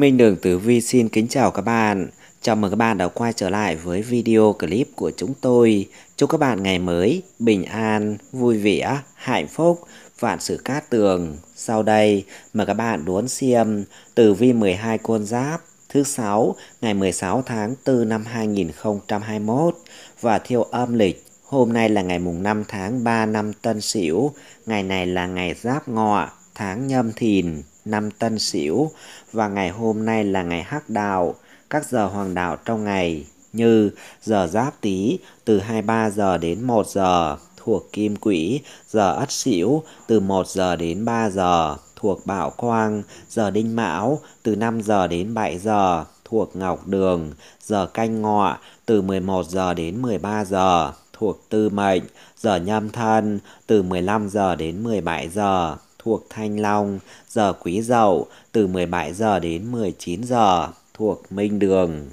Minh Đường Tử Vi xin kính chào các bạn. Chào mừng các bạn đã quay trở lại với video clip của chúng tôi. Chúc các bạn ngày mới, bình an, vui vẻ, hạnh phúc, vạn sự cát tường. Sau đây, mời các bạn đón xem Tử Vi 12 con giáp thứ sáu ngày 16 tháng 4 năm 2021 và theo âm lịch Hôm nay là ngày mùng 5 tháng 3 năm Tân Sửu, ngày này là ngày Giáp Ngọ, tháng Nhâm Thìn năm Tân Sửu và ngày hôm nay là ngày Hắc Đạo, các giờ hoàng đạo trong ngày như giờ Giáp Tý từ 23 giờ đến 1 giờ thuộc Kim Quỹ, giờ Ất Sửu từ 1 giờ đến 3 giờ thuộc Bảo Quang, giờ Đinh Mão từ 5 giờ đến 7 giờ thuộc Ngọc Đường, giờ Canh Ngọ từ 11 giờ đến 13 giờ thuộc Tư Mệnh, giờ Nhâm Thân từ 15 giờ đến 17 giờ thuộc Thanh Long, giờ Quý Dậu từ 17 giờ đến 19 giờ thuộc Minh Đường.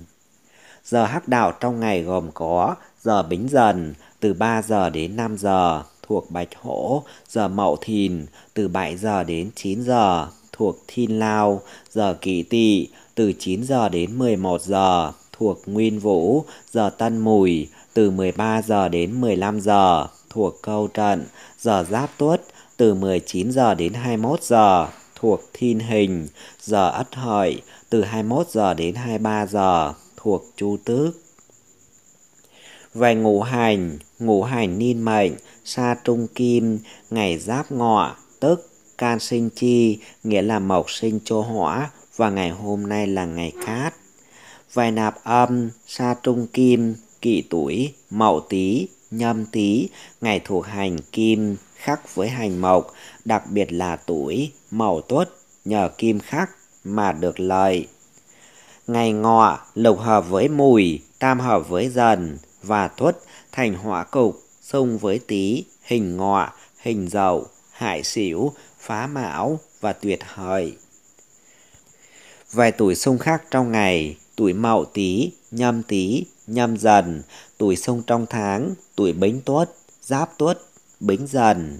Giờ Hắc Đạo trong ngày gồm có giờ Bính Dần từ 3 giờ đến 5 giờ thuộc Bạch Hổ, giờ Mậu Thìn từ 7 giờ đến 9 giờ thuộc Thiên Lao, giờ Kỷ Tỵ từ 9 giờ đến 11 giờ thuộc Nguyên Vũ, giờ Tân Mùi từ 13 giờ đến 15 giờ thuộc Câu Trận, giờ Giáp Tuất từ 19 giờ đến 21 giờ thuộc thiên hình, giờ ất hợi từ 21 giờ đến 23 giờ thuộc chu tước. Về ngũ hành, ngũ hành niên mệnh, sa trung kim, ngày giáp ngọ, tức can sinh chi, nghĩa là mộc sinh cho hỏa và ngày hôm nay là ngày cát. Về nạp âm, sa trung kim, kỷ tuổi, mậu tý, nhâm tý, ngày thuộc hành kim, khắc với hành mộc, đặc biệt là tuổi, mậu tuất, nhờ kim khắc mà được lợi. Ngày ngọ, lục hợp với mùi, tam hợp với dần và tuất thành hỏa cục, xung với tý, hình ngọ, hình dậu, hại xỉu, phá mão và tuyệt hợi. Vài tuổi xung khắc trong ngày, tuổi mậu tý, nhâm tý, nhâm dần, tuổi xung trong tháng, tuổi bính tuất, giáp tuất Bính Dần.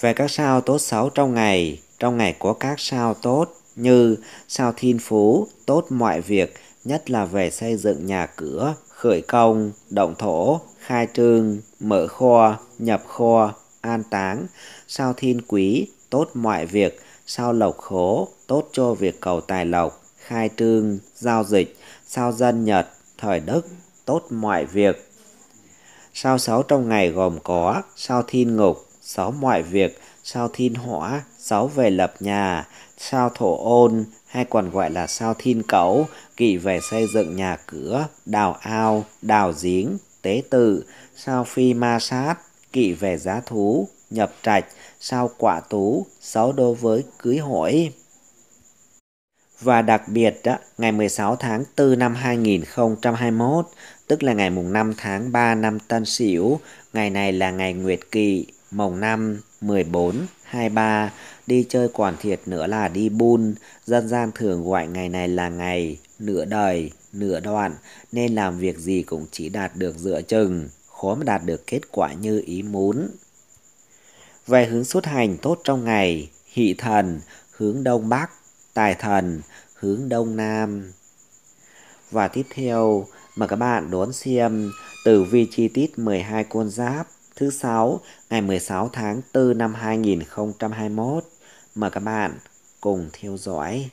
Về các sao tốt xấu trong ngày, trong ngày có các sao tốt như sao thiên phú, tốt mọi việc, nhất là về xây dựng nhà cửa, khởi công, động thổ, khai trương, mở kho, nhập kho, an táng, sao thiên quý, tốt mọi việc, sao lộc khố, tốt cho việc cầu tài lộc, khai trương, giao dịch, sao dân nhật, thời đức, tốt mọi việc, Sao sáu trong ngày gồm có sao thiên ngục, sáu mọi việc, sao thiên hỏa, sáu về lập nhà, sao thổ ôn, hay còn gọi là sao thiên cẩu, kỵ về xây dựng nhà cửa, đào ao, đào giếng, tế tự, sao phi ma sát, kỵ về giá thú, nhập trạch, sao quả tú, sáu đối với cưới hỏi. Và đặc biệt, đó, ngày 16 tháng 4 năm 2021, tức là ngày mùng 5 tháng 3 năm Tân Sửu, ngày này là ngày Nguyệt Kỵ, mồng năm 14 23 đi chơi quản thiệt nữa là đi bun, dân gian thường gọi ngày này là ngày nửa đời, nửa đoạn nên làm việc gì cũng chỉ đạt được dựa chừng, khó mà đạt được kết quả như ý muốn. Về hướng xuất hành tốt trong ngày, hỷ thần, hướng đông bắc, tài thần, hướng đông nam. Và tiếp theo, Mời các bạn đón xem tử vi chi tiết 12 con giáp thứ sáu ngày 16 tháng 4 năm 2021. Mời các bạn cùng theo dõi.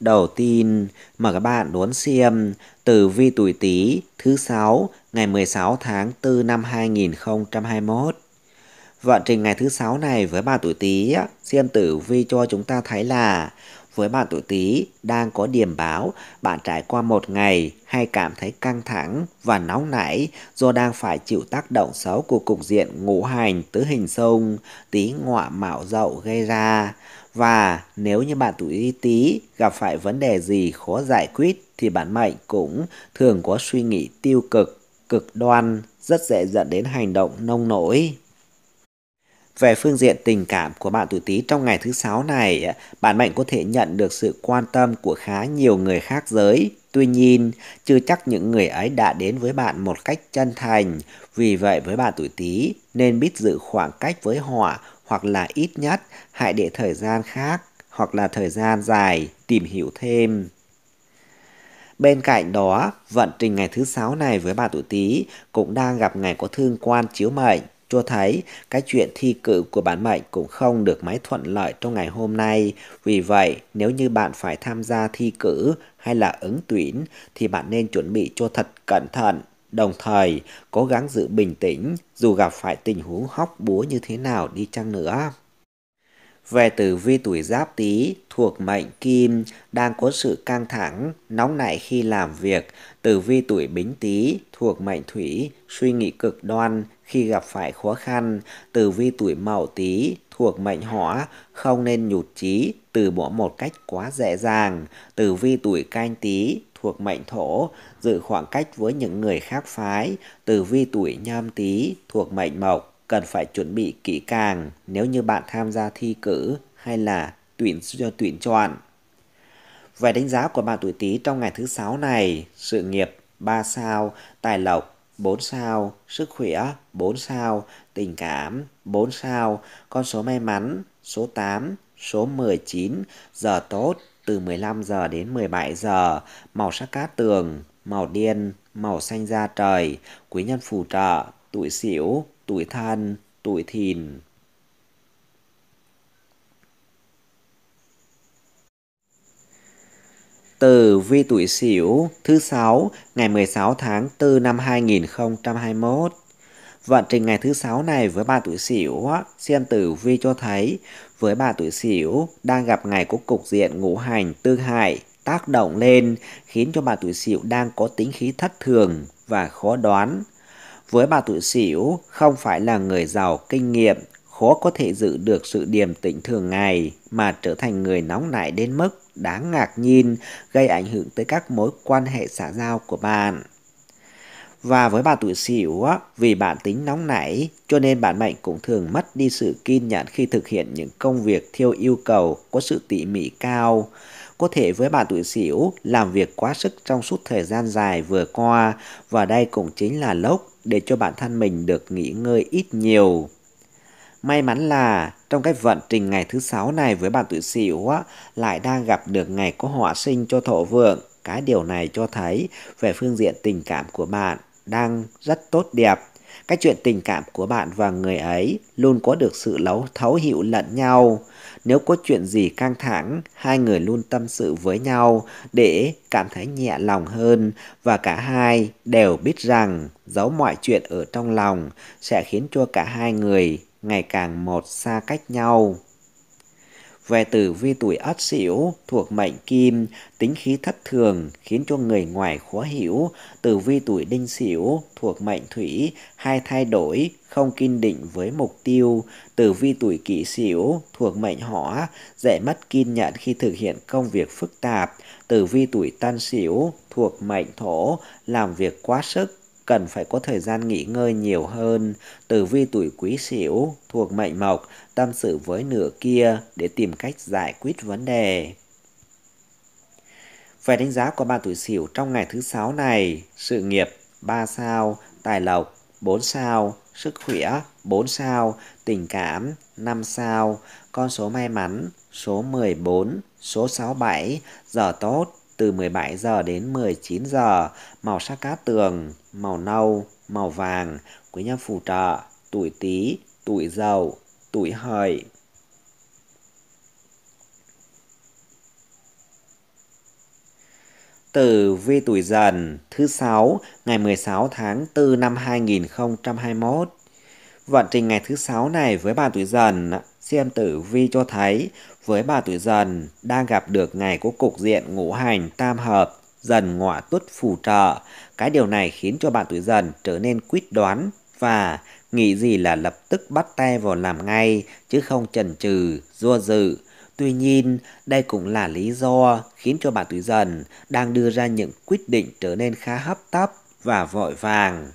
Đầu tiên, mời các bạn đón xem tử vi tuổi Tý thứ sáu ngày 16 tháng 4 năm 2021. Vận trình ngày thứ sáu này với bạn tuổi Tý, xem Tử Vi cho chúng ta thấy là với bạn tuổi Tý đang có điểm báo bạn trải qua một ngày hay cảm thấy căng thẳng và nóng nảy do đang phải chịu tác động xấu của cục diện ngũ hành tứ hình xung Tý ngọa mạo dậu gây ra. Và nếu như bạn tuổi Tý gặp phải vấn đề gì khó giải quyết thì bản mệnh cũng thường có suy nghĩ tiêu cực, cực đoan, rất dễ dẫn đến hành động nông nổi. Về phương diện tình cảm của bạn tuổi Tý trong ngày thứ sáu này, bạn mệnh có thể nhận được sự quan tâm của khá nhiều người khác giới. Tuy nhiên, chưa chắc những người ấy đã đến với bạn một cách chân thành. Vì vậy với bạn tuổi Tý nên biết giữ khoảng cách với họ hoặc là ít nhất hãy để thời gian khác hoặc là thời gian dài tìm hiểu thêm. Bên cạnh đó, vận trình ngày thứ sáu này với bạn tuổi Tý cũng đang gặp ngày có thương quan chiếu mệnh cho thấy cái chuyện thi cử của bản mệnh cũng không được máy thuận lợi trong ngày hôm nay. Vì vậy, nếu như bạn phải tham gia thi cử hay là ứng tuyển thì bạn nên chuẩn bị cho thật cẩn thận. Đồng thời, cố gắng giữ bình tĩnh dù gặp phải tình huống hóc búa như thế nào đi chăng nữa. Về tử vi tuổi giáp tý thuộc mệnh kim đang có sự căng thẳng, nóng nảy khi làm việc Tử vi tuổi Bính Tý thuộc mệnh Thủy, suy nghĩ cực đoan khi gặp phải khó khăn. Tử vi tuổi Mậu Tý thuộc mệnh Hỏa, không nên nhụt chí, từ bỏ một cách quá dễ dàng. Tử vi tuổi Canh Tý thuộc mệnh Thổ, giữ khoảng cách với những người khác phái. Tử vi tuổi Nhâm Tý thuộc mệnh Mộc, cần phải chuẩn bị kỹ càng nếu như bạn tham gia thi cử hay là tuyển tuyển chọn. Về đánh giá của bạn tuổi Tý trong ngày thứ sáu này, sự nghiệp 3 sao, tài lộc 4 sao, sức khỏe 4 sao, tình cảm 4 sao, con số may mắn số 8, số 19, giờ tốt từ 15 giờ đến 17 giờ, màu sắc cát tường, màu điên, màu xanh da trời, quý nhân phù trợ, tuổi xỉu, tuổi thân, tuổi thìn. Từ Vi Tuổi Sửu thứ 6 ngày 16 tháng 4 năm 2021. Vận trình ngày thứ 6 này với bà tuổi Sửu, xem tử vi cho thấy với bà tuổi Sửu đang gặp ngày có cục diện ngũ hành tương hại tác động lên khiến cho bà tuổi Sửu đang có tính khí thất thường và khó đoán. Với bà tuổi Sửu không phải là người giàu kinh nghiệm, khó có thể giữ được sự điềm tĩnh thường ngày mà trở thành người nóng nảy đến mức đáng ngạc nhiên, gây ảnh hưởng tới các mối quan hệ xã giao của bạn. Và với bạn tuổi sửu, vì bạn tính nóng nảy, cho nên bạn mệnh cũng thường mất đi sự kiên nhẫn khi thực hiện những công việc theo yêu cầu có sự tỉ mỉ cao. Có thể với bạn tuổi sửu, làm việc quá sức trong suốt thời gian dài vừa qua và đây cũng chính là lúc để cho bản thân mình được nghỉ ngơi ít nhiều. May mắn là trong cái vận trình ngày thứ sáu này với bạn tuổi Sửu á lại đang gặp được ngày có họa sinh cho thổ vượng. Cái điều này cho thấy về phương diện tình cảm của bạn đang rất tốt đẹp. Cái chuyện tình cảm của bạn và người ấy luôn có được sự lấu thấu hiểu lẫn nhau. Nếu có chuyện gì căng thẳng, hai người luôn tâm sự với nhau để cảm thấy nhẹ lòng hơn và cả hai đều biết rằng giấu mọi chuyện ở trong lòng sẽ khiến cho cả hai người ngày càng một xa cách nhau. Về tử vi tuổi ất sửu thuộc mệnh kim, tính khí thất thường khiến cho người ngoài khó hiểu. Tử vi tuổi đinh sửu thuộc mệnh thủy, hay thay đổi, không kiên định với mục tiêu. Tử vi tuổi kỷ sửu thuộc mệnh hỏa, dễ mất kiên nhẫn khi thực hiện công việc phức tạp. Tử vi tuổi tân sửu thuộc mệnh thổ, làm việc quá sức, cần phải có thời gian nghỉ ngơi nhiều hơn. Tử vi tuổi quý sửu thuộc mệnh mộc, tâm sự với nửa kia để tìm cách giải quyết vấn đề. Về đánh giá của ba tuổi sửu trong ngày thứ sáu này, sự nghiệp 3 sao, tài lộc 4 sao, sức khỏe 4 sao, tình cảm 5 sao, con số may mắn số 14, số 67, giờ tốt từ 17 giờ đến 19 giờ, màu sắc cát tường, màu nâu, màu vàng, quý nhân phù trợ, tuổi Tý, tuổi Dậu, tuổi Hợi. Tử vi tuổi dần thứ 6 ngày 16 tháng 4 năm 2021. Vận trình ngày thứ 6 này với bà tuổi dần xem tử vi cho thấy với bà tuổi dần, đang gặp được ngày có cục diện ngũ hành tam hợp, dần ngọa tuất phù trợ. Cái điều này khiến cho bạn tuổi dần trở nên quyết đoán và nghĩ gì là lập tức bắt tay vào làm ngay, chứ không chần chừ, do dự. Tuy nhiên, đây cũng là lý do khiến cho bạn tuổi dần đang đưa ra những quyết định trở nên khá hấp tấp và vội vàng.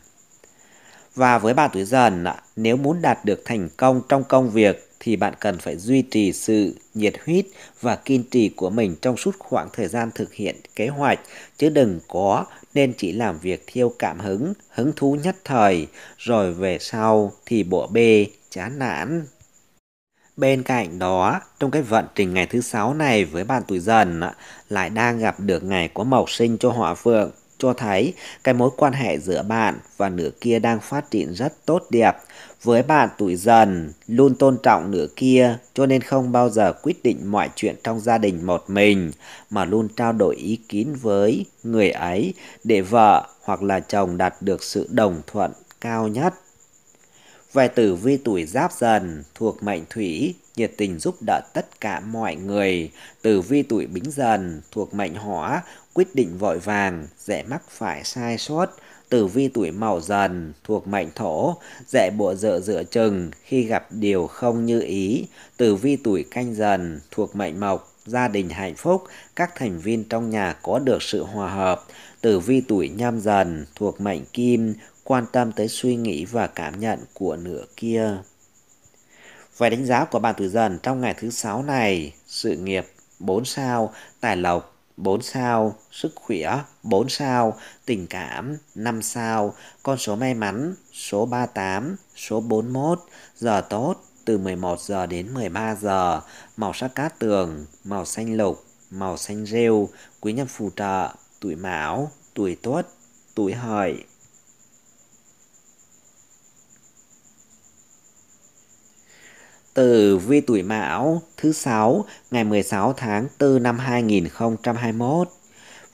Và với bạn tuổi dần, nếu muốn đạt được thành công trong công việc thì bạn cần phải duy trì sự nhiệt huyết và kiên trì của mình trong suốt khoảng thời gian thực hiện kế hoạch chứ đừng có nên chỉ làm việc theo cảm hứng, hứng thú nhất thời rồi về sau thì bộ bê chán nản. Bên cạnh đó, trong cái vận trình ngày thứ sáu này với bạn tuổi dần lại đang gặp được ngày có màu sinh cho họa phượng cho thấy cái mối quan hệ giữa bạn và nửa kia đang phát triển rất tốt đẹp với bạn tuổi dần, luôn tôn trọng nửa kia, cho nên không bao giờ quyết định mọi chuyện trong gia đình một mình, mà luôn trao đổi ý kiến với người ấy để vợ hoặc là chồng đạt được sự đồng thuận cao nhất. Về tử vi tuổi giáp dần, thuộc mệnh thủy, nhiệt tình giúp đỡ tất cả mọi người. Tử vi tuổi bính dần, thuộc mệnh hỏa, quyết định vội vàng, dễ mắc phải sai sót, tử vi tuổi mậu dần thuộc mệnh thổ, dễ bộ dựa dựa chừng khi gặp điều không như ý. Tử vi tuổi canh dần thuộc mệnh mộc, gia đình hạnh phúc, các thành viên trong nhà có được sự hòa hợp. Tử vi tuổi nhâm dần thuộc mệnh kim, quan tâm tới suy nghĩ và cảm nhận của nửa kia. Về đánh giá của bạn tử dần trong ngày thứ sáu này, sự nghiệp 4 sao, tài lộc 4 sao, sức khỏe 4 sao, tình cảm 5 sao, con số may mắn số 38, số 41, giờ tốt từ 11 giờ đến 13 giờ, màu sắc cát tường, màu xanh lục, màu xanh rêu, quý nhân phù trợ, tuổi mão, tuổi tuất, tuổi hợi. Tử vi tuổi Mão thứ sáu ngày 16 tháng 4 năm 2021.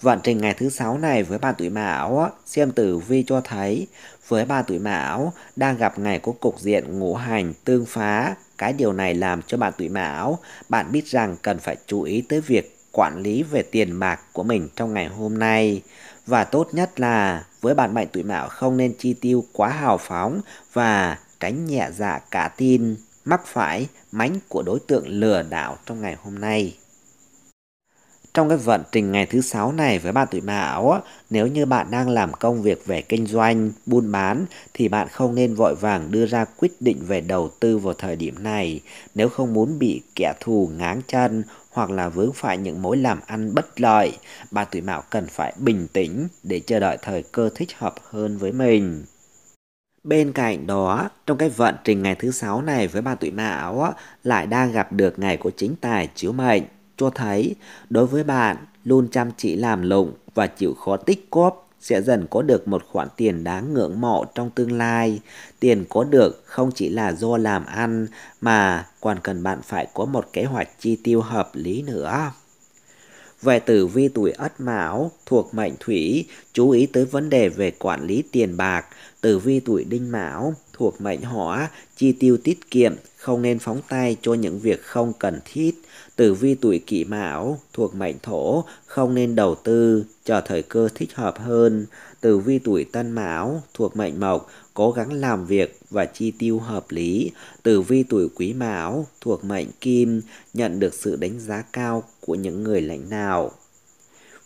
Vận trình ngày thứ sáu này với bà tuổi Mão xem tử vi cho thấy với bà tuổi Mão đang gặp ngày có cục diện ngũ hành tương phá. Cái điều này làm cho bạn tuổi Mão, bạn biết rằng cần phải chú ý tới việc quản lý về tiền bạc của mình trong ngày hôm nay. Và tốt nhất là với bạn mệnh tuổi Mão không nên chi tiêu quá hào phóng và tránh nhẹ dạ cả tin mắc phải mánh của đối tượng lừa đảo trong ngày hôm nay. Trong cái vận trình ngày thứ sáu này với bạn tuổi mão, nếu như bạn đang làm công việc về kinh doanh, buôn bán thì bạn không nên vội vàng đưa ra quyết định về đầu tư vào thời điểm này nếu không muốn bị kẻ thù ngáng chân hoặc là vướng phải những mối làm ăn bất lợi. Bà tuổi mão cần phải bình tĩnh để chờ đợi thời cơ thích hợp hơn với mình. Bên cạnh đó, trong cái vận trình ngày thứ sáu này với bà tuổi mão lại đang gặp được ngày của chính tài chiếu mệnh, cho thấy đối với bạn luôn chăm chỉ làm lụng và chịu khó tích cóp sẽ dần có được một khoản tiền đáng ngưỡng mộ trong tương lai. Tiền có được không chỉ là do làm ăn mà còn cần bạn phải có một kế hoạch chi tiêu hợp lý nữa về tử vi tuổi Ất Mão thuộc mệnh Thủy, chú ý tới vấn đề về quản lý tiền bạc. Tử vi tuổi Đinh Mão thuộc mệnh Hỏa, chi tiêu tiết kiệm, không nên phóng tay cho những việc không cần thiết tử vi tuổi kỷ mão thuộc mệnh thổ không nên đầu tư chờ thời cơ thích hợp hơn. Tử vi tuổi tân mão thuộc mệnh mộc cố gắng làm việc và chi tiêu hợp lý. Tử vi tuổi quý mão thuộc mệnh kim nhận được sự đánh giá cao của những người lãnh đạo.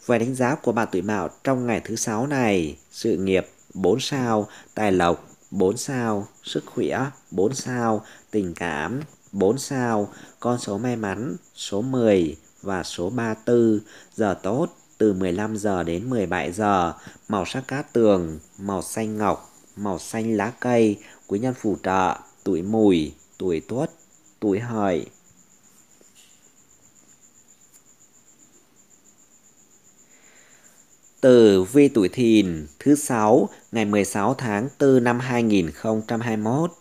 Về đánh giá của bạn tuổi mão trong ngày thứ sáu này, sự nghiệp 4 sao, tài lộc 4 sao, sức khỏe 4 sao, tình cảm 4 sao, con số may mắn, số 10 và số 34, giờ tốt từ 15 giờ đến 17 giờ, màu sắc cát tường, màu xanh ngọc, màu xanh lá cây, quý nhân phù trợ, tuổi mùi, tuổi tuất, tuổi hợi. từ vi tuổi thìn thứ sáu ngày 16 tháng 4 năm 2021.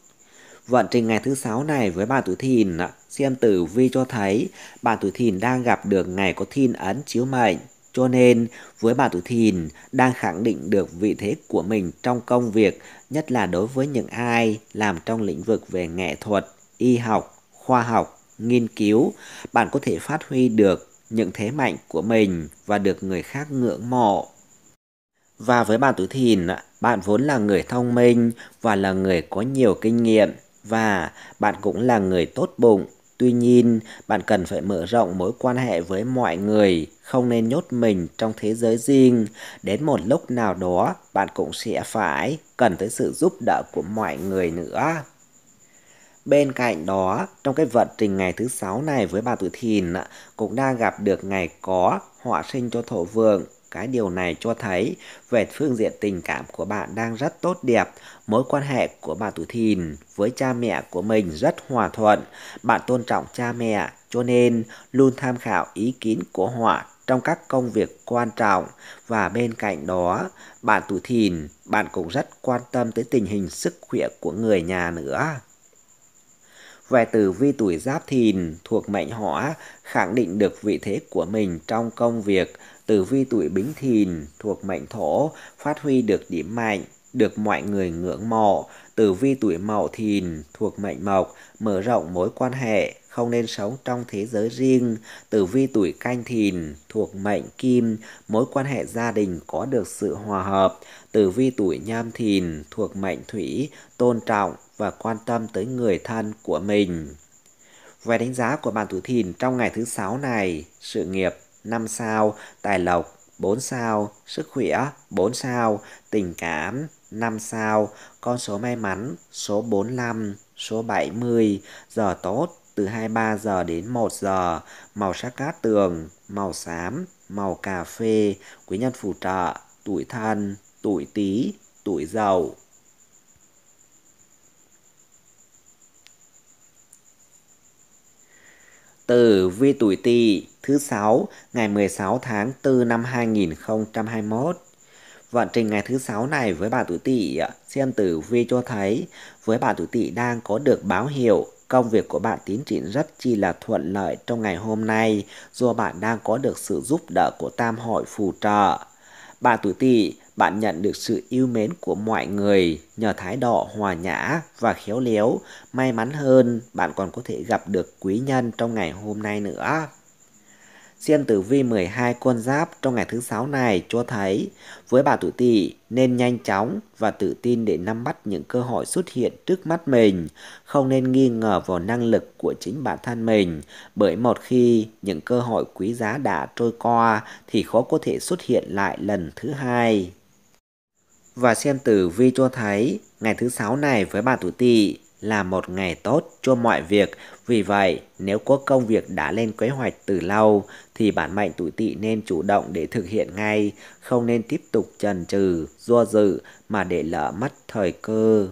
Vận trình ngày thứ sáu này với bà tuổi thìn xem tử vi cho thấy bạn tuổi thìn đang gặp được ngày có thiên ấn chiếu mệnh. Cho nên, với bạn tuổi thìn đang khẳng định được vị thế của mình trong công việc, nhất là đối với những ai làm trong lĩnh vực về nghệ thuật, y học, khoa học, nghiên cứu, bạn có thể phát huy được những thế mạnh của mình và được người khác ngưỡng mộ. Và với bạn tuổi thìn, bạn vốn là người thông minh và là người có nhiều kinh nghiệm và bạn cũng là người tốt bụng Tuy nhiên, bạn cần phải mở rộng mối quan hệ với mọi người, không nên nhốt mình trong thế giới riêng. Đến một lúc nào đó, bạn cũng sẽ phải cần tới sự giúp đỡ của mọi người nữa. Bên cạnh đó, trong cái vận trình ngày thứ sáu này với bà tuổi thìn cũng đang gặp được ngày có họa sinh cho thổ vượng cái điều này cho thấy về phương diện tình cảm của bạn đang rất tốt đẹp, mối quan hệ của bạn tuổi Thìn với cha mẹ của mình rất hòa thuận, bạn tôn trọng cha mẹ cho nên luôn tham khảo ý kiến của họ trong các công việc quan trọng và bên cạnh đó bạn tuổi Thìn bạn cũng rất quan tâm tới tình hình sức khỏe của người nhà nữa về tử vi tuổi giáp thìn thuộc mệnh hỏa khẳng định được vị thế của mình trong công việc. Tử vi tuổi bính thìn thuộc mệnh thổ phát huy được điểm mạnh, được mọi người ngưỡng mộ. Tử vi tuổi mậu thìn thuộc mệnh mộc mở rộng mối quan hệ, không nên sống trong thế giới riêng. Tử vi tuổi canh thìn thuộc mệnh kim, mối quan hệ gia đình có được sự hòa hợp. Tử vi tuổi nhâm thìn thuộc mệnh thủy, tôn trọng, và quan tâm tới người thân của mình. Về đánh giá của bạn tuổi thìn trong ngày thứ sáu này, sự nghiệp 5 sao, tài lộc 4 sao, sức khỏe 4 sao, tình cảm 5 sao, con số may mắn số 45, số 70, giờ tốt từ 23 giờ đến 1 giờ, màu sắc cát tường, màu xám, màu cà phê, quý nhân phù trợ, tuổi thân, tuổi tý, tuổi giàu. Tử vi tuổi Tỵ thứ sáu ngày 16 tháng 4 năm 2021. Vận trình ngày thứ sáu này với bà tuổi Tỵ, xem tử vi cho thấy với bà tuổi Tỵ đang có được báo hiệu công việc của bạn tiến triển rất chi là thuận lợi trong ngày hôm nay do bạn đang có được sự giúp đỡ của tam hội phù trợ. Bà tuổi Tỵ bạn nhận được sự yêu mến của mọi người nhờ thái độ hòa nhã và khéo léo. May mắn hơn, bạn còn có thể gặp được quý nhân trong ngày hôm nay nữa. Xem tử vi 12 con giáp trong ngày thứ sáu này cho thấy với bà tuổi tỵ nên nhanh chóng và tự tin để nắm bắt những cơ hội xuất hiện trước mắt mình, không nên nghi ngờ vào năng lực của chính bản thân mình, bởi một khi những cơ hội quý giá đã trôi qua thì khó có thể xuất hiện lại lần thứ hai và xem tử vi cho thấy ngày thứ sáu này với bà tuổi tỵ là một ngày tốt cho mọi việc. Vì vậy, nếu có công việc đã lên kế hoạch từ lâu thì bản mệnh tuổi tỵ nên chủ động để thực hiện ngay, không nên tiếp tục chần chừ, do dự mà để lỡ mất thời cơ.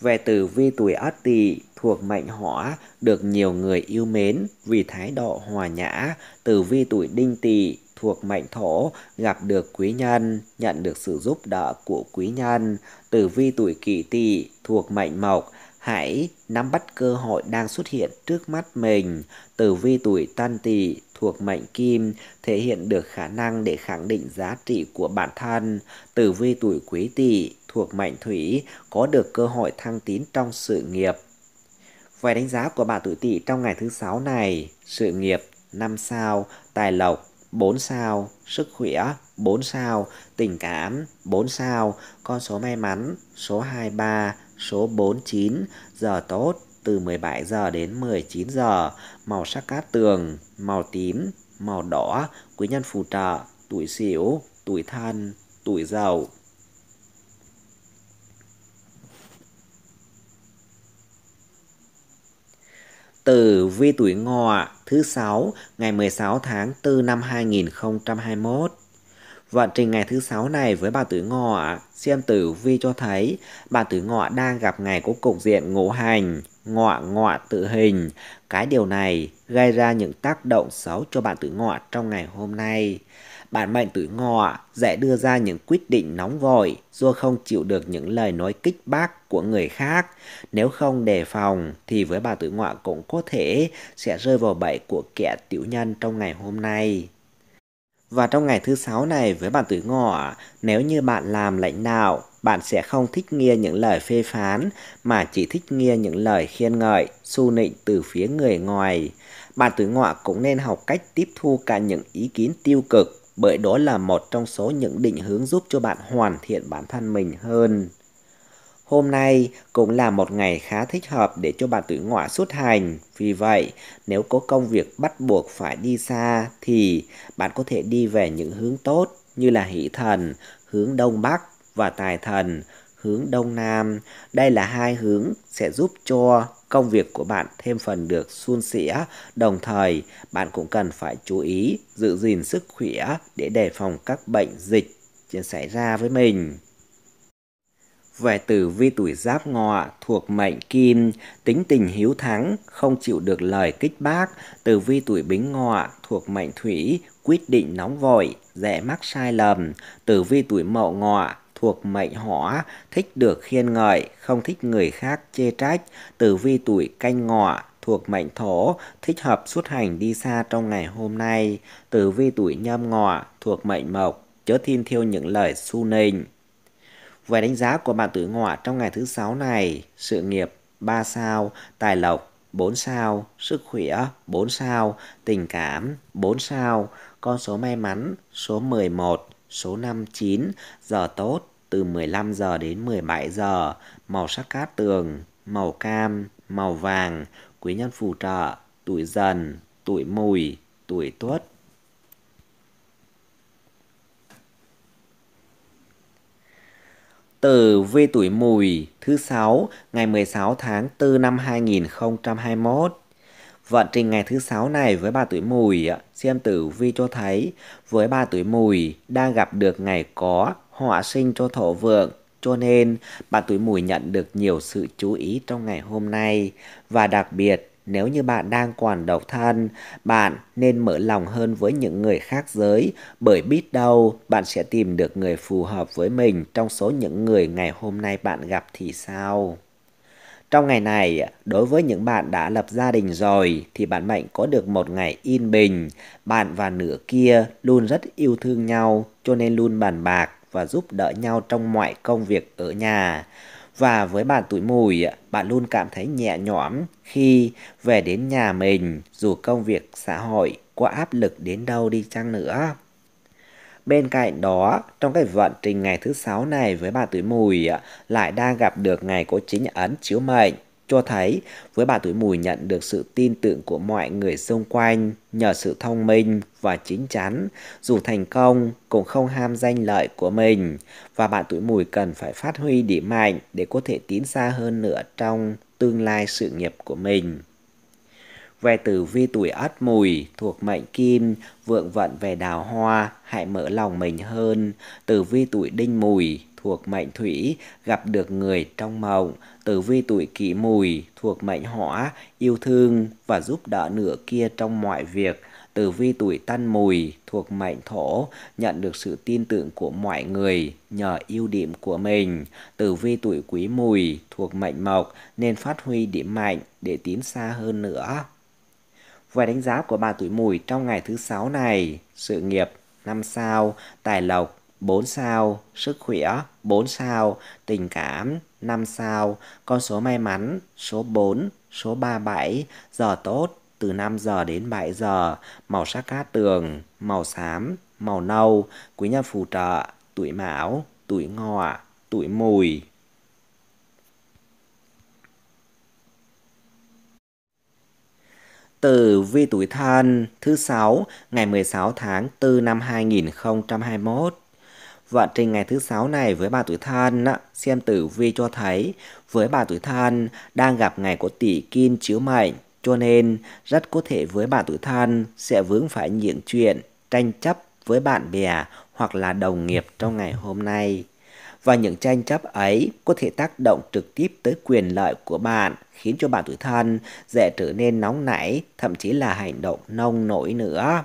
Về tử vi tuổi Ất Tỵ thuộc mệnh Hỏa được nhiều người yêu mến vì thái độ hòa nhã, tử vi tuổi Đinh Tỵ thuộc mệnh thổ, gặp được quý nhân, nhận được sự giúp đỡ của quý nhân. Tử vi tuổi kỷ tỵ thuộc mệnh mộc, hãy nắm bắt cơ hội đang xuất hiện trước mắt mình. Tử vi tuổi tân tỵ thuộc mệnh kim thể hiện được khả năng để khẳng định giá trị của bản thân. Tử vi tuổi quý tỵ thuộc mệnh thủy có được cơ hội thăng tiến trong sự nghiệp. vài đánh giá của bạn tuổi tỵ trong ngày thứ sáu này, sự nghiệp năm sao, tài lộc 4 sao, sức khỏe 4 sao, tình cảm 4 sao, con số may mắn số 23, số 49, giờ tốt từ 17 giờ đến 19 giờ, màu sắc cát tường, màu tím, màu đỏ, quý nhân phù trợ, tuổi sửu, tuổi thân, tuổi giàu Tử vi tuổi ngọ thứ sáu ngày 16 tháng 4 năm 2021. Vận trình ngày thứ sáu này với bà tuổi ngọ, xem tử vi cho thấy bà tuổi ngọ đang gặp ngày có cục diện ngũ hành, ngọ ngọ tự hình. Cái điều này gây ra những tác động xấu cho bạn tuổi ngọ trong ngày hôm nay bản mệnh tuổi ngọ dễ đưa ra những quyết định nóng vội do không chịu được những lời nói kích bác của người khác. Nếu không đề phòng thì với bà tuổi ngọ cũng có thể sẽ rơi vào bẫy của kẻ tiểu nhân trong ngày hôm nay. Và trong ngày thứ sáu này với bạn tuổi ngọ, nếu như bạn làm lãnh đạo, bạn sẽ không thích nghe những lời phê phán mà chỉ thích nghe những lời khen ngợi, xu nịnh từ phía người ngoài. Bạn tuổi ngọ cũng nên học cách tiếp thu cả những ý kiến tiêu cực bởi đó là một trong số những định hướng giúp cho bạn hoàn thiện bản thân mình hơn. Hôm nay cũng là một ngày khá thích hợp để cho bạn tuổi ngọ xuất hành. Vì vậy, nếu có công việc bắt buộc phải đi xa thì bạn có thể đi về những hướng tốt như là hỷ thần, hướng đông bắc và tài thần, hướng đông nam. Đây là hai hướng sẽ giúp cho công việc của bạn thêm phần được suôn sẻ. Đồng thời, bạn cũng cần phải chú ý giữ gìn sức khỏe để đề phòng các bệnh dịch xảy ra với mình. Về tử vi tuổi giáp ngọ thuộc mệnh kim, tính tình hiếu thắng, không chịu được lời kích bác. Tử vi tuổi bính ngọ thuộc mệnh thủy, quyết định nóng vội, dễ mắc sai lầm. Tử vi tuổi mậu ngọ thuộc mệnh hỏa, thích được khiên ngợi, không thích người khác chê trách, tử vi tuổi canh ngọ thuộc mệnh thổ, thích hợp xuất hành đi xa trong ngày hôm nay, tử vi tuổi nhâm ngọ thuộc mệnh mộc, chớ tin thiêu những lời su nịnh. Về đánh giá của bạn tử ngọ trong ngày thứ sáu này, sự nghiệp 3 sao, tài lộc 4 sao, sức khỏe 4 sao, tình cảm 4 sao, con số may mắn số 11, số 59, giờ tốt từ 15 giờ đến 17 giờ, màu sắc cát tường, màu cam, màu vàng, quý nhân phù trợ, tuổi dần, tuổi mùi, tuổi tuất. Tử vi tuổi mùi thứ sáu ngày 16 tháng 4 năm 2021. Vận trình ngày thứ sáu này với bà tuổi mùi, xem tử vi cho thấy với bà tuổi mùi đang gặp được ngày có họa sinh cho thổ vượng. Cho nên, bạn tuổi mùi nhận được nhiều sự chú ý trong ngày hôm nay. Và đặc biệt, nếu như bạn đang còn độc thân, bạn nên mở lòng hơn với những người khác giới bởi biết đâu bạn sẽ tìm được người phù hợp với mình trong số những người ngày hôm nay bạn gặp thì sao? Trong ngày này, đối với những bạn đã lập gia đình rồi thì bạn mệnh có được một ngày yên bình. Bạn và nửa kia luôn rất yêu thương nhau cho nên luôn bàn bạc và giúp đỡ nhau trong mọi công việc ở nhà. Và với bạn tuổi mùi, bạn luôn cảm thấy nhẹ nhõm khi về đến nhà mình dù công việc xã hội có áp lực đến đâu đi chăng nữa. Bên cạnh đó, trong cái vận trình ngày thứ sáu này với bạn tuổi mùi lại đang gặp được ngày có chính ấn chiếu mệnh cho thấy với bà tuổi mùi nhận được sự tin tưởng của mọi người xung quanh nhờ sự thông minh và chính chắn, dù thành công cũng không ham danh lợi của mình và bạn tuổi mùi cần phải phát huy điểm mạnh để có thể tiến xa hơn nữa trong tương lai sự nghiệp của mình. Về tử vi tuổi ất mùi thuộc mệnh kim, vượng vận về đào hoa, hãy mở lòng mình hơn. Tử vi tuổi đinh mùi thuộc mệnh thủy, gặp được người trong mộng. Tử vi tuổi kỷ mùi thuộc mệnh hỏa, yêu thương và giúp đỡ nửa kia trong mọi việc. Tử vi tuổi tân mùi thuộc mệnh thổ, nhận được sự tin tưởng của mọi người nhờ ưu điểm của mình. Tử vi tuổi quý mùi thuộc mệnh mộc nên phát huy điểm mạnh để tiến xa hơn nữa. Về đánh giá của bà tuổi mùi trong ngày thứ sáu này, sự nghiệp 5 sao, tài lộc 4 sao, sức khỏe 4 sao, tình cảm 5 sao, con số may mắn số 4, số 37, giờ tốt từ 5 giờ đến 7 giờ, màu sắc cát tường, màu xám, màu nâu, quý nhân phù trợ, tuổi mão, tuổi ngọ, tuổi mùi. tử vi tuổi thân thứ sáu ngày 16 tháng 4 năm 2021. Vận trình ngày thứ sáu này với bà tuổi thân xem tử vi cho thấy với bà tuổi thân đang gặp ngày của tỷ kim chiếu mệnh cho nên rất có thể với bà tuổi thân sẽ vướng phải những chuyện tranh chấp với bạn bè hoặc là đồng nghiệp trong ngày hôm nay và những tranh chấp ấy có thể tác động trực tiếp tới quyền lợi của bạn, khiến cho bạn tuổi thân dễ trở nên nóng nảy, thậm chí là hành động nông nổi nữa.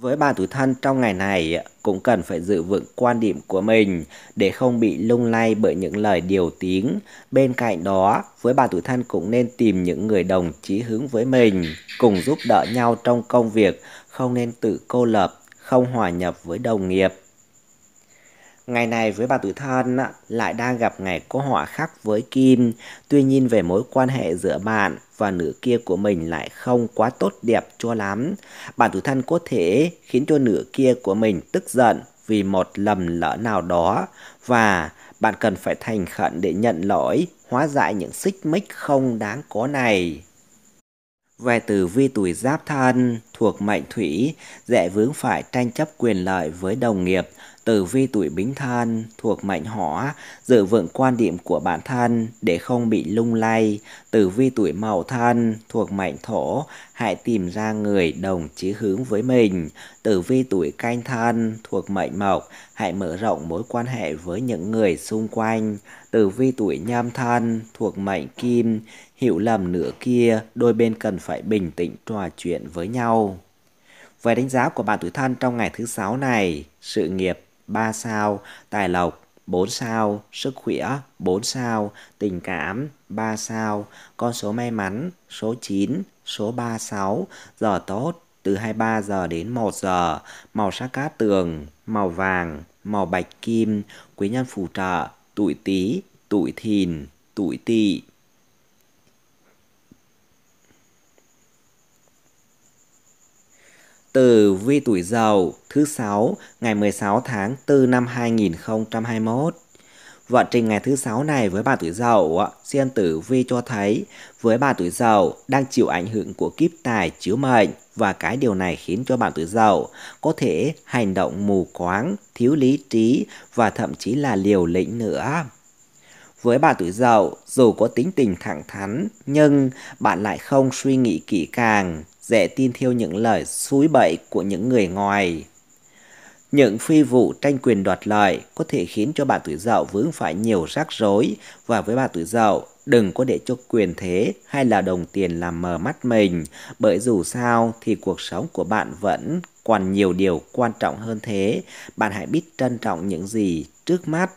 Với bạn tuổi thân trong ngày này cũng cần phải giữ vững quan điểm của mình để không bị lung lay bởi những lời điều tiếng. Bên cạnh đó, với bạn tuổi thân cũng nên tìm những người đồng chí hướng với mình, cùng giúp đỡ nhau trong công việc, không nên tự cô lập, không hòa nhập với đồng nghiệp Ngày này với bà tuổi thân lại đang gặp ngày có họa khác với Kim, tuy nhiên về mối quan hệ giữa bạn và nửa kia của mình lại không quá tốt đẹp cho lắm. Bạn tuổi thân có thể khiến cho nửa kia của mình tức giận vì một lầm lỡ nào đó và bạn cần phải thành khẩn để nhận lỗi, hóa giải những xích mích không đáng có này. Về từ vi tuổi giáp thân, thuộc mệnh thủy, dễ vướng phải tranh chấp quyền lợi với đồng nghiệp, tử vi tuổi bính thân thuộc mệnh hỏa, giữ vững quan điểm của bản thân để không bị lung lay. Tử vi tuổi mậu thân thuộc mệnh thổ, hãy tìm ra người đồng chí hướng với mình. Tử vi tuổi canh thân thuộc mệnh mộc, hãy mở rộng mối quan hệ với những người xung quanh. Tử vi tuổi nhâm thân thuộc mệnh kim, hiểu lầm nửa kia, đôi bên cần phải bình tĩnh trò chuyện với nhau. Về đánh giá của bạn tuổi thân trong ngày thứ sáu này, sự nghiệp 3 sao, tài lộc 4 sao, sức khỏe 4 sao, tình cảm 3 sao, con số may mắn số 9, số 36, giờ tốt từ 23 giờ đến 1 giờ, màu sắc cát tường, màu vàng, màu bạch kim, quý nhân phù trợ, tuổi Tý, tuổi thìn, tuổi tỵ. từ vi tuổi dậu thứ sáu ngày 16 tháng 4 năm 2021. Vận trình ngày thứ sáu này với bà tuổi dậu, xem tử vi cho thấy với bà tuổi dậu đang chịu ảnh hưởng của kiếp tài chiếu mệnh và cái điều này khiến cho bạn tuổi dậu có thể hành động mù quáng, thiếu lý trí và thậm chí là liều lĩnh nữa. Với bà tuổi dậu, dù có tính tình thẳng thắn nhưng bạn lại không suy nghĩ kỹ càng, dễ tin theo những lời xúi bậy của những người ngoài. Những phi vụ tranh quyền đoạt lợi có thể khiến cho bạn tuổi dậu vướng phải nhiều rắc rối và với bạn tuổi dậu đừng có để cho quyền thế hay là đồng tiền làm mờ mắt mình bởi dù sao thì cuộc sống của bạn vẫn còn nhiều điều quan trọng hơn thế. Bạn hãy biết trân trọng những gì trước mắt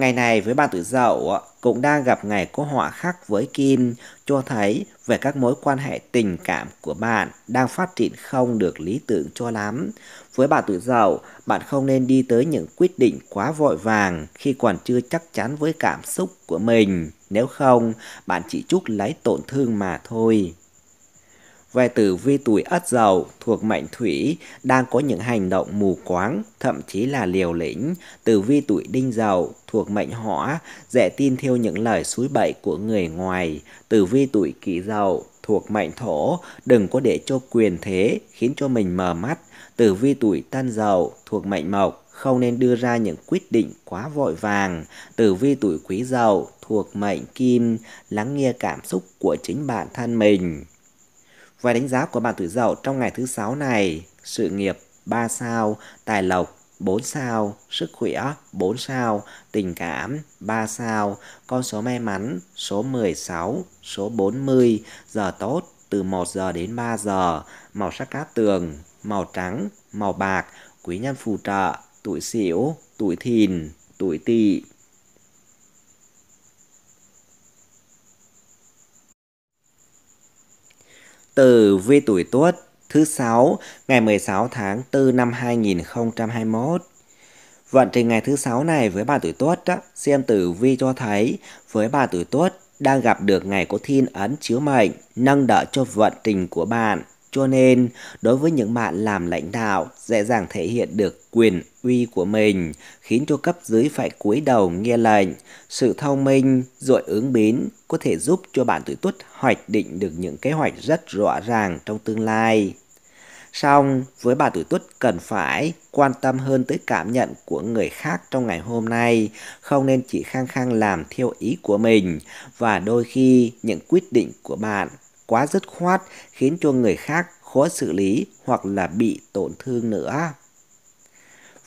Ngày này với ban tuổi dậu ờ, cũng đang gặp ngày có họa khắc với Kim, cho thấy về các mối quan hệ tình cảm của bạn đang phát triển không được lý tưởng cho lắm. Với bạn tuổi dậu, bạn không nên đi tới những quyết định quá vội vàng khi còn chưa chắc chắn với cảm xúc của mình. Nếu không, bạn chỉ chút lấy tổn thương mà thôi. Về tử vi tuổi ất dậu thuộc mệnh thủy đang có những hành động mù quáng, thậm chí là liều lĩnh. Tử vi tuổi đinh dậu thuộc mệnh hỏa dễ tin theo những lời suối bậy của người ngoài. Tử vi tuổi kỷ dậu thuộc mệnh thổ, đừng có để cho quyền thế khiến cho mình mờ mắt. Tử vi tuổi tân dậu thuộc mệnh mộc, không nên đưa ra những quyết định quá vội vàng. Tử vi tuổi quý dậu thuộc mệnh kim, lắng nghe cảm xúc của chính bản thân mình. Vài đánh giá của bạn tuổi dậu trong ngày thứ sáu này, sự nghiệp 3 sao, tài lộc 4 sao, sức khỏe 4 sao, tình cảm 3 sao, con số may mắn số 16, số 40, giờ tốt từ 1 giờ đến 3 giờ, màu sắc cát tường, màu trắng, màu bạc, quý nhân phù trợ, tuổi xỉu, tuổi thìn, tuổi tỵ. tử vi tuổi Tuất thứ sáu ngày 16 tháng 4 năm 2021. Vận trình ngày thứ sáu này với bà tuổi Tuất đó, xem tử vi cho thấy với bà tuổi Tuất đang gặp được ngày có thiên ấn chiếu mệnh, nâng đỡ cho vận trình của bạn. Cho nên, đối với những bạn làm lãnh đạo, dễ dàng thể hiện được quyền uy của mình, khiến cho cấp dưới phải cúi đầu nghe lệnh. Sự thông minh, dội ứng biến có thể giúp cho bạn tuổi tuất hoạch định được những kế hoạch rất rõ ràng trong tương lai. Song, với bà tuổi tuất cần phải quan tâm hơn tới cảm nhận của người khác trong ngày hôm nay, không nên chỉ khăng khăng làm theo ý của mình và đôi khi những quyết định của bạn quá dứt khoát khiến cho người khác khó xử lý hoặc là bị tổn thương nữa.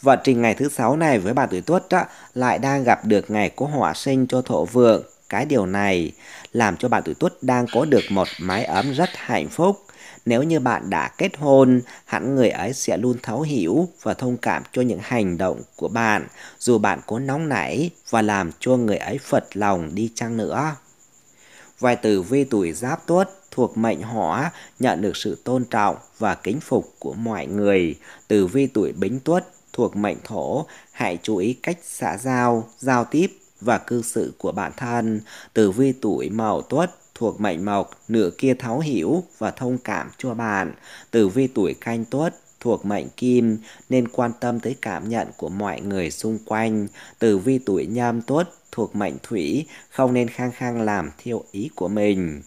Vận trình ngày thứ sáu này với bà tuổi tuất đó, lại đang gặp được ngày có họa sinh cho thổ vượng. Cái điều này làm cho bà tuổi tuất đang có được một mái ấm rất hạnh phúc. Nếu như bạn đã kết hôn, hẳn người ấy sẽ luôn thấu hiểu và thông cảm cho những hành động của bạn, dù bạn có nóng nảy và làm cho người ấy phật lòng đi chăng nữa. Vài từ vi tuổi giáp tuất thuộc mệnh hỏa nhận được sự tôn trọng và kính phục của mọi người. Tử vi tuổi bính tuất thuộc mệnh thổ, hãy chú ý cách xã giao, giao tiếp và cư xử của bản thân. Tử vi tuổi mậu tuất thuộc mệnh mộc, nửa kia thấu hiểu và thông cảm cho bạn. Tử vi tuổi canh tuất thuộc mệnh kim nên quan tâm tới cảm nhận của mọi người xung quanh. Tử vi tuổi nhâm tuất thuộc mệnh thủy không nên khăng khăng làm theo ý của mình.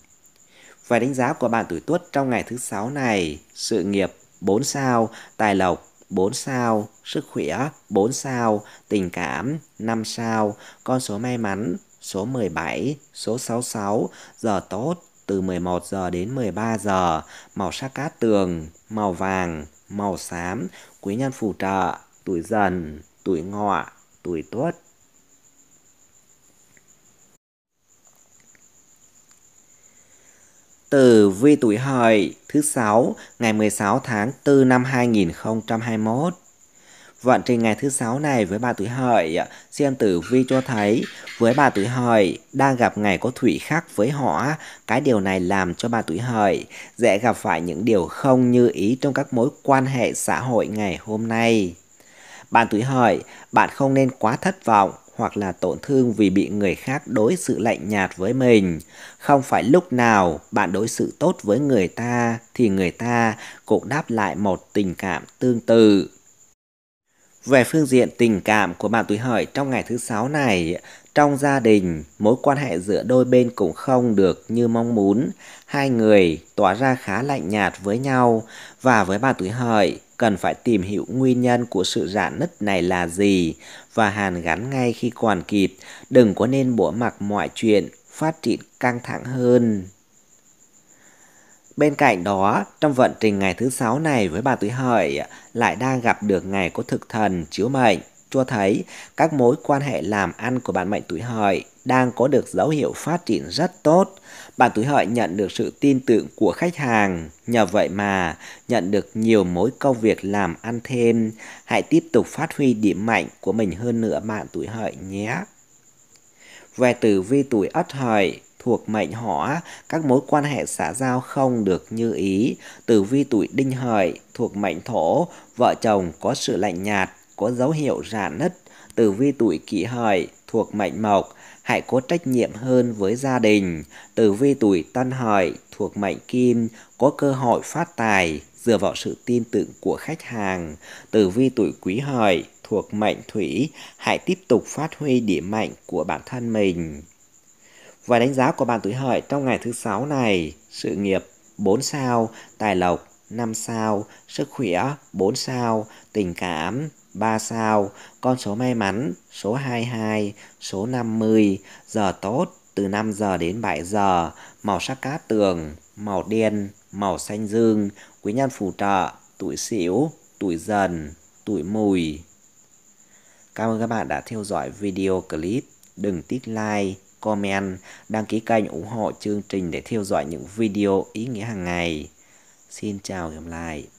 Vài đánh giá của bạn tuổi tuất trong ngày thứ sáu này, sự nghiệp 4 sao, tài lộc 4 sao, sức khỏe 4 sao, tình cảm 5 sao, con số may mắn số 17, số 66, giờ tốt từ 11 giờ đến 13 giờ, màu sắc cát tường, màu vàng, màu xám, quý nhân phù trợ, tuổi dần, tuổi ngọ, tuổi tuất. Tử vi tuổi hợi thứ sáu ngày 16 tháng 4 năm 2021. Vận trình ngày thứ sáu này với bà tuổi hợi, xem tử vi cho thấy với bà tuổi hợi đang gặp ngày có thủy khắc với họ cái điều này làm cho bà tuổi hợi dễ gặp phải những điều không như ý trong các mối quan hệ xã hội ngày hôm nay. Bạn tuổi hợi, bạn không nên quá thất vọng hoặc là tổn thương vì bị người khác đối xử lạnh nhạt với mình. Không phải lúc nào bạn đối xử tốt với người ta thì người ta cũng đáp lại một tình cảm tương tự. Về phương diện tình cảm của bạn tuổi hợi trong ngày thứ sáu này, trong gia đình, mối quan hệ giữa đôi bên cũng không được như mong muốn. Hai người tỏa ra khá lạnh nhạt với nhau và với bạn tuổi hợi, cần phải tìm hiểu nguyên nhân của sự rạn nứt này là gì và hàn gắn ngay khi còn kịp, đừng có nên bỏ mặc mọi chuyện phát triển căng thẳng hơn. Bên cạnh đó, trong vận trình ngày thứ sáu này với bà tuổi hợi lại đang gặp được ngày có thực thần chiếu mệnh, cho thấy các mối quan hệ làm ăn của bạn mệnh tuổi hợi đang có được dấu hiệu phát triển rất tốt bạn tuổi hợi nhận được sự tin tưởng của khách hàng, nhờ vậy mà nhận được nhiều mối công việc làm ăn thêm. Hãy tiếp tục phát huy điểm mạnh của mình hơn nữa bạn tuổi hợi nhé. Về tử vi tuổi ất hợi, thuộc mệnh hỏa, các mối quan hệ xã giao không được như ý. Tử vi tuổi đinh hợi thuộc mệnh thổ, vợ chồng có sự lạnh nhạt, có dấu hiệu rạn nứt. Tử vi tuổi kỷ hợi thuộc mệnh mộc, hãy có trách nhiệm hơn với gia đình. Tử vi tuổi tân hợi thuộc mệnh kim, có cơ hội phát tài dựa vào sự tin tưởng của khách hàng. Tử vi tuổi quý hợi thuộc mệnh thủy, hãy tiếp tục phát huy điểm mạnh của bản thân mình. Và đánh giá của bạn tuổi hợi trong ngày thứ sáu này, sự nghiệp 4 sao, tài lộc 5 sao, sức khỏe 4 sao, tình cảm 3 sao, con số may mắn, số 22, số 50, giờ tốt, từ 5 giờ đến 7 giờ, màu sắc cát tường, màu đen, màu xanh dương, quý nhân phù trợ, tuổi xỉu, tuổi dần, tuổi mùi. Cảm ơn các bạn đã theo dõi video clip. Đừng tích like, comment, đăng ký kênh ủng hộ chương trình để theo dõi những video ý nghĩa hàng ngày. Xin chào và hẹn gặp lại.